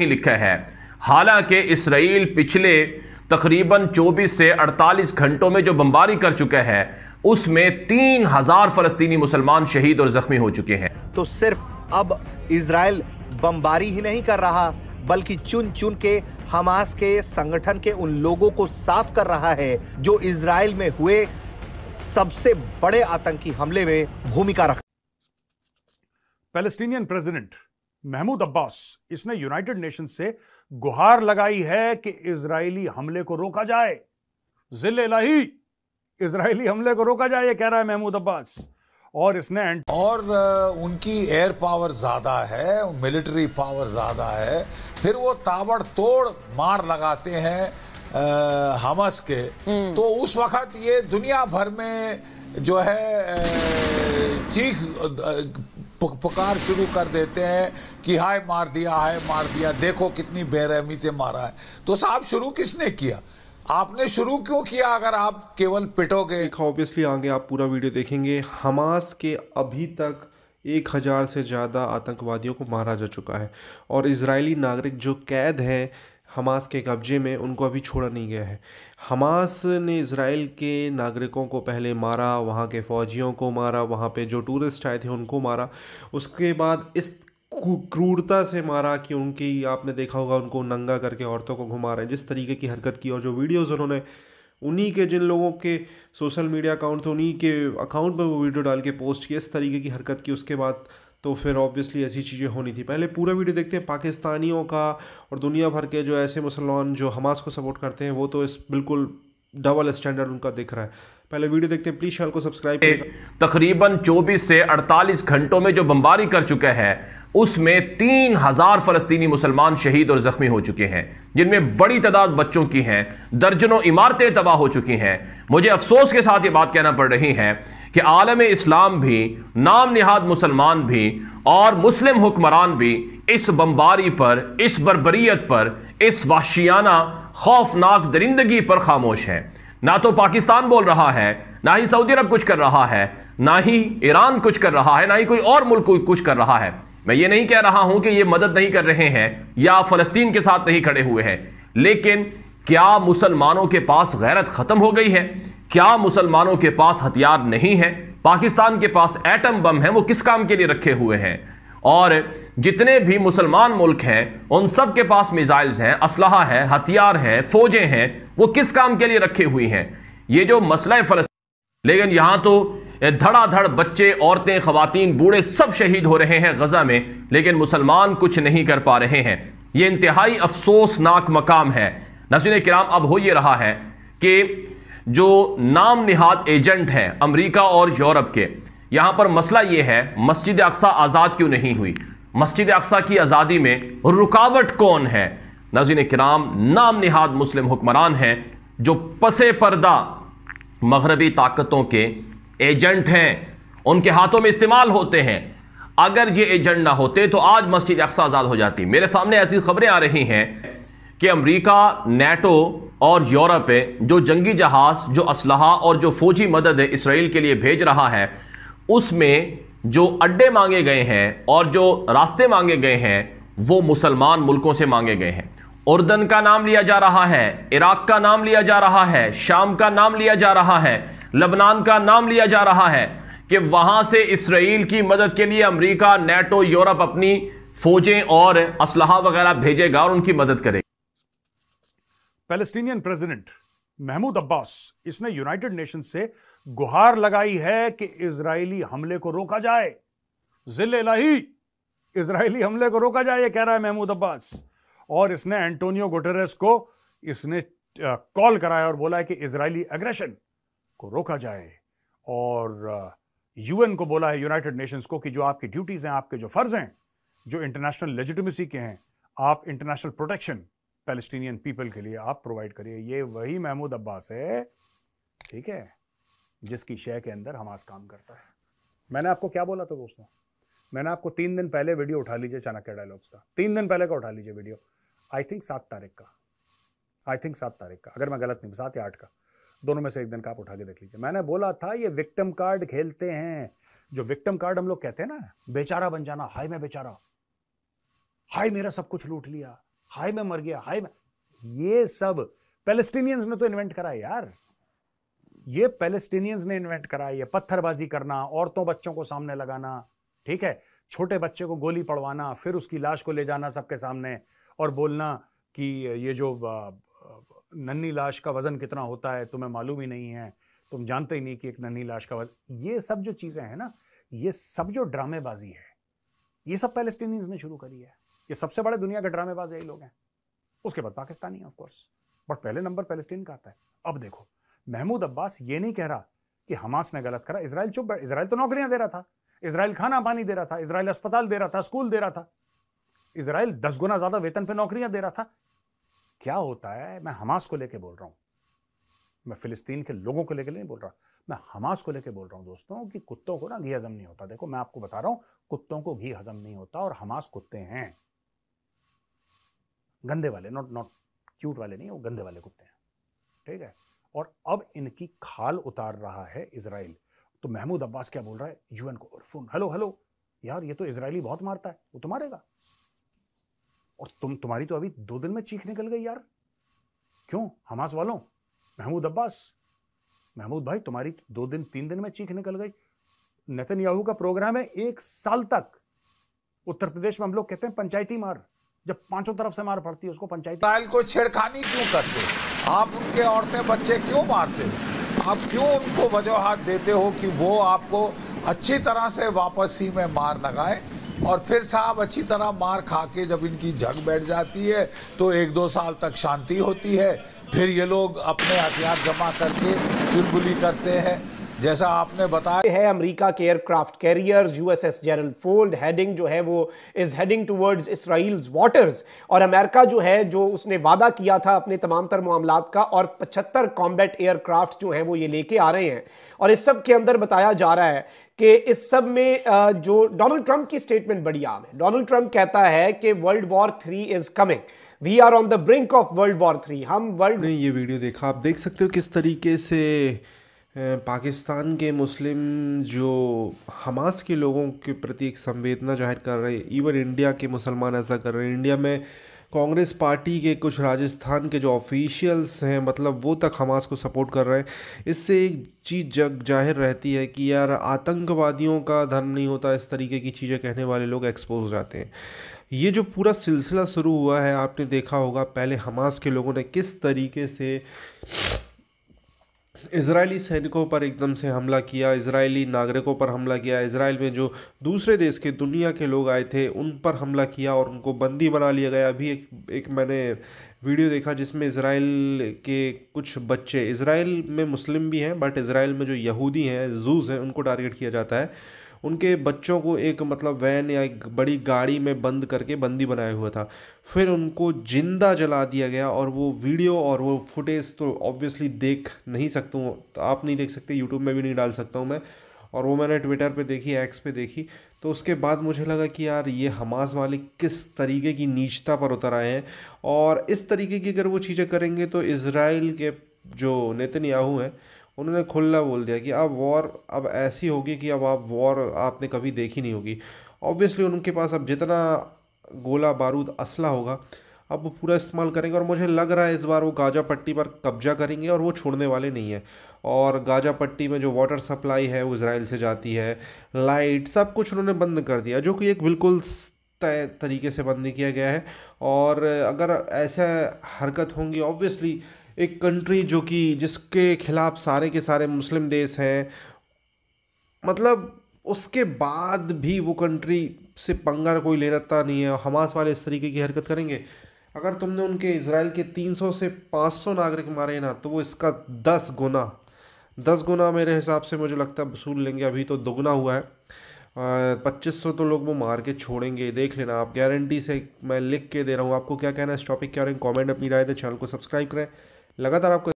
ही लिखा है हालांकि इसराइल पिछले तकरीबन 24 से 48 घंटों में जो बमबारी कर चुका है उसमें तीन हजार फलस्तीनी मुसलमान शहीद और जख्मी हो चुके हैं तो सिर्फ अब इसराइल बमबारी ही नहीं कर रहा बल्कि चुन चुन के हमास के संगठन के उन लोगों को साफ कर रहा है जो इसराइल में हुए सबसे बड़े आतंकी हमले में भूमिका रख पैलेस्टीनियन प्रेसिडेंट महमूद अब्बास इसने यूनाइटेड नेशन से गुहार लगाई है कि इसराइली हमले को रोका जाए जिले लाही इसराइली हमले को रोका जाए कह रहा है महमूद अब्बास और इसने और उनकी एयर पावर ज्यादा है मिलिट्री पावर ज्यादा है फिर वो ताबड़तोड़ मार लगाते हैं हमस के हम्म। तो उस वक्त ये दुनिया भर में जो है चीख पुकार शुरू कर देते हैं कि हाय मार दिया हाय मार दिया देखो कितनी बेरहमी से मारा है तो साहब शुरू किसने किया आपने शुरू क्यों किया अगर आप केवल पिटोगे ऑब्वियसली आगे आप पूरा वीडियो देखेंगे हमास के अभी तक एक हज़ार से ज़्यादा आतंकवादियों को मारा जा चुका है और इसराइली नागरिक जो कैद हैं हमास के कब्जे में उनको अभी छोड़ा नहीं गया है हमास ने इसराइल के नागरिकों को पहले मारा वहाँ के फ़ौजियों को मारा वहाँ पे जो टूरिस्ट आए थे उनको मारा उसके बाद इस क्रूरता से मारा कि उनकी आपने देखा होगा उनको नंगा करके औरतों को घुमा रहे हैं जिस तरीके की हरकत की और जो वीडियोज़ उन्होंने उन्हीं के जिन लोगों के सोशल मीडिया अकाउंट थे उन्हीं के अकाउंट पर वो वीडियो डाल के पोस्ट किए इस तरीके की हरकत की उसके बाद तो फिर ऑब्वियसली ऐसी चीज़ें होनी थी पहले पूरा वीडियो देखते हैं पाकिस्तानियों का और दुनिया भर के जो ऐसे मुसलमान जो हमास को सपोर्ट करते हैं वो तो इस बिल्कुल डबल स्टैंडर्ड उनका दिख रहा है पहले वीडियो देखते हैं प्लीज चैनल को सब्सक्राइब तकरीबन 24 से 48 घंटों में जो बमबारी कर चुका है उसमें तीन हजार फलस्तीनी मुसलमान शहीद और जख्मी हो चुके हैं जिनमें बड़ी तादाद बच्चों की हैं दर्जनों इमारतें तबाह हो चुकी हैं मुझे अफसोस के साथ ये बात कहना पड़ रही है कि आलम इस्लाम भी नाम निहाद मुसलमान भी और मुस्लिम हुक्मरान भी इस बमबारी पर इस बरबरीत पर इस वाशियाना खौफनाक दरिंदगी पर खामोश हैं ना तो पाकिस्तान बोल रहा है ना ही सऊदी अरब कुछ कर रहा है ना ही ईरान कुछ कर रहा है ना ही कोई और मुल्क कुछ कर रहा है मैं ये नहीं कह रहा हूं कि ये मदद नहीं कर रहे हैं या फलस्तीन के साथ नहीं खड़े हुए हैं लेकिन क्या मुसलमानों के पास गैरत ख़त्म हो गई है क्या मुसलमानों के पास हथियार नहीं है पाकिस्तान के पास एटम बम है वो किस काम के लिए रखे हुए हैं और जितने भी मुसलमान मुल्क हैं उन सब के पास मिज़ाइल्स हैं असलाहा हैं हथियार हैं फ़ौजें हैं वो किस काम के लिए रखे हुई हैं ये जो मसला फ़लस्त लेकिन यहाँ तो धड़ाधड़ बच्चे औरतें ख़वातीन बूढ़े सब शहीद हो रहे हैं गज़ा में लेकिन मुसलमान कुछ नहीं कर पा रहे हैं ये इंतहाई अफसोसनाक मकाम है नसर कराम अब हो ये रहा है कि जो नाम निहाद एजेंट हैं अमरीका और यूरोप के यहां पर मसला यह है मस्जिद अक्सा आज़ाद क्यों नहीं हुई मस्जिद अक्सा की आज़ादी में रुकावट कौन है नजीन कराम नाम निहाद मुस्लिम हुक्मरान हैं जो पसे पर्दा मगरबी ताकतों के एजेंट हैं उनके हाथों में इस्तेमाल होते हैं अगर ये एजेंट ना होते तो आज मस्जिद अक्सा आज़ाद हो जाती मेरे सामने ऐसी खबरें आ रही हैं कि अमरीका नेटो और यूरोप जो जंगी जहाज़ जो असलाह और जो फौजी मदद इसराइल के लिए भेज रहा है उसमें जो अड्डे मांगे गए हैं और जो रास्ते मांगे गए हैं वो मुसलमान मुल्कों से मांगे गए हैं उर्दन का नाम लिया जा रहा है इराक का नाम लिया जा रहा है शाम का नाम लिया जा रहा है लबनान का नाम लिया जा रहा है कि वहां से इसराइल की मदद के लिए अमरीका नेटो यूरोप अपनी फौजें और असलाहा वगैरह भेजेगा और उनकी मदद करेगा पैलेस्टीनियन प्रेसिडेंट महमूद अब्बास इसने यूनाइटेड नेशन से गुहार लगाई है कि इसराइली हमले को रोका जाए जिले लाही इसराइली हमले को रोका जाए ये कह रहा है महमूद अब्बास और इसने एंटोनियो गुटेरेस को इसने कॉल कराया और बोला है कि इसराइली एग्रेशन को रोका जाए और यूएन को बोला है यूनाइटेड नेशंस को कि जो आपकी ड्यूटीज़ हैं आपके जो फ़र्ज़ हैं जो इंटरनेशनल लेजिटिमेसी के हैं आप इंटरनेशनल प्रोटेक्शन पैलेस्टीनियन पीपल के लिए आप प्रोवाइड करिए ये वही महमूद अब्बास है ठीक है जिसकी शय के अंदर हमास काम करता है मैंने आपको क्या बोला था दोस्तों मैंने आपको तीन दिन पहले वीडियो उठा लीजिए चाणक्य डायलॉग्स का तीन दिन पहले का उठा लीजिए वीडियो आई थिंक सात तारीख का आई थिंक सात तारीख का अगर मैं गलत नहीं सात या आठ का दोनों में से एक दिन का आप उठा के देख लीजिए मैंने बोला था ये विक्टम कार्ड खेलते हैं जो विक्टम कार्ड हम लोग कहते हैं ना बेचारा बन जाना हाय मैं बेचारा हाय मेरा सब कुछ लूट लिया हाय मैं मर गया हाय मैं ये सब पेलेस्टीनियंस ने तो इन्वेंट करा यार ये पैलेस्टीनियंस ने इन्वेंट करा ये पत्थरबाजी करना औरतों बच्चों को सामने लगाना ठीक है छोटे बच्चे को गोली पड़वाना फिर उसकी लाश को ले जाना सबके सामने और बोलना कि ये जो नन्ही लाश का वज़न कितना होता है तुम्हें मालूम ही नहीं है तुम जानते ही नहीं कि एक नन्ही लाश का वजन ये सब जो चीज़ें हैं ना ये सब जो ड्रामेबाजी है ये सब पैलेस्टीनियंस ने शुरू करी है ये सबसे बड़े दुनिया के ड्रामेबाज यही लोग हैं उसके बाद पाकिस्तानी ऑफकोर्स बट पहले नंबर पैलेस्टीन का आता है अब देखो महमूद अब्बास ये नहीं कह रहा कि हमास ने गलत करा इसराइल चुप इसराइल तो नौकरियां दे रहा था इसराइल खाना पानी दे रहा था इसराइल अस्पताल दे रहा था स्कूल दे रहा था इसराइल दस गुना ज्यादा वेतन पर नौकरियां दे रहा था क्या होता है मैं हमास को लेकर बोल रहा हूं मैं फिलिस्तीन के लोगों को लेकर नहीं बोल रहा मैं हमास को लेकर बोल रहा हूं दोस्तों कि कुत्तों को ना घी हजम नहीं होता देखो मैं आपको बता रहा हूं कुत्तों को घी हजम नहीं होता और हमास कुत्ते हैं गंदे वाले नॉट नॉट क्यूट वाले नहीं वो गंदे वाले कुत्ते हैं ठीक है और अब इनकी खाल उतार रहा है इसराइल तो महमूद अब्बास क्या बोल रहा है यूएन को फोन हेलो हेलो यार ये तो इसराइली बहुत मारता है वो तो मारेगा और तुम तुम्हारी तो अभी दो दिन में चीख निकल गई यार क्यों हमास वालों महमूद अब्बास महमूद भाई तुम्हारी तो दो दिन तीन दिन में चीख निकल गई नितिन याहू का प्रोग्राम है एक साल तक उत्तर प्रदेश में हम लोग कहते हैं पंचायती मार जब पांचों तरफ से मार पड़ती है उसको पंचायती को छेड़खानी क्यों करते आप उनके औरतें बच्चे क्यों मारते हो आप क्यों उनको वजूहत देते हो कि वो आपको अच्छी तरह से वापसी में मार लगाए और फिर साहब अच्छी तरह मार खा के जब इनकी जग बैठ जाती है तो एक दो साल तक शांति होती है फिर ये लोग अपने हथियार जमा करके चुलबुली करते हैं जैसा आपने बताया है अमेरिका के aircraft carriers USS general Ford heading जो है वो is heading towards Israel waters और अमेरिका जो है जो उसने वादा किया था अपने तमाम तर मामला का और 75 कॉम्बैट एयरक्राफ्ट जो है वो ये लेके आ रहे हैं और इस सब के अंदर बताया जा रहा है कि इस सब में जो डोनाल्ड ट्रंप की स्टेटमेंट बड़ी आम है डोनाल्ड ट्रंप कहता है कि world war three is coming we are on the brink of world war three हम वर्ल्ड ये वीडियो देखा आप देख सकते हो किस तरीके से पाकिस्तान के मुस्लिम जो हमास के लोगों के प्रति एक संवेदना जाहिर कर रहे हैं इवन इंडिया के मुसलमान ऐसा कर रहे हैं इंडिया में कांग्रेस पार्टी के कुछ राजस्थान के जो ऑफिशियल्स हैं मतलब वो तक हमास को सपोर्ट कर रहे हैं इससे एक चीज़ जग जाहिर रहती है कि यार आतंकवादियों का धर्म नहीं होता इस तरीके की चीज़ें कहने वाले लोग एक्सपोज हो जाते हैं ये जो पूरा सिलसिला शुरू हुआ है आपने देखा होगा पहले हमास के लोगों ने किस तरीके से इसराइली सैनिकों पर एकदम से हमला किया इसराइली नागरिकों पर हमला किया इसराइल में जो दूसरे देश के दुनिया के लोग आए थे उन पर हमला किया और उनको बंदी बना लिया गया अभी एक एक मैंने वीडियो देखा जिसमें इसराइल के कुछ बच्चे इसराइल में मुस्लिम भी हैं बट इसराइल में जो यहूदी हैं जूज़ हैं उनको टारगेट किया जाता है उनके बच्चों को एक मतलब वैन या एक बड़ी गाड़ी में बंद करके बंदी बनाया हुआ था फिर उनको जिंदा जला दिया गया और वो वीडियो और वो फुटेज तो ऑब्वियसली देख नहीं सकता हूँ आप नहीं देख सकते यूट्यूब में भी नहीं डाल सकता हूँ मैं और वो मैंने ट्विटर पे देखी एक्स पे देखी तो उसके बाद मुझे लगा कि यार ये हमास वाले किस तरीके की नीचता पर उतर आए हैं और इस तरीके की अगर वो चीज़ें करेंगे तो इसराइल के जो नेतन्याहू हैं उन्होंने खुला बोल दिया कि अब वॉर अब ऐसी होगी कि अब आप वॉर आपने कभी देखी नहीं होगी ऑब्वियसली उनके पास अब जितना गोला बारूद असला होगा अब वो पूरा इस्तेमाल करेंगे और मुझे लग रहा है इस बार वो गाजा पट्टी पर कब्जा करेंगे और वो छोड़ने वाले नहीं हैं और गाजा पट्टी में जो वाटर सप्लाई है वो इसराइल से जाती है लाइट सब कुछ उन्होंने बंद कर दिया जो कि एक बिल्कुल तय तरीके से बंद किया गया है और अगर ऐसा हरकत होंगी ऑब्वियसली एक कंट्री जो कि जिसके खिलाफ सारे के सारे मुस्लिम देश हैं मतलब उसके बाद भी वो कंट्री से पंगा कोई ले रखता नहीं है हमास वाले इस तरीके की हरकत करेंगे अगर तुमने उनके इसराइल के 300 से 500 नागरिक मारे ना तो वो इसका 10 गुना 10 गुना मेरे हिसाब से मुझे लगता है वसूल लेंगे अभी तो दोगुना हुआ है पच्चीस सौ तो लोग वो मार के छोड़ेंगे देख लेना आप गारंटी से मैं लिख के दे रहा हूँ आपको क्या कहना है इस टॉपिक के बारे में कॉमेंट अपनी राय दें चैनल को सब्सक्राइब करें लगातार आपको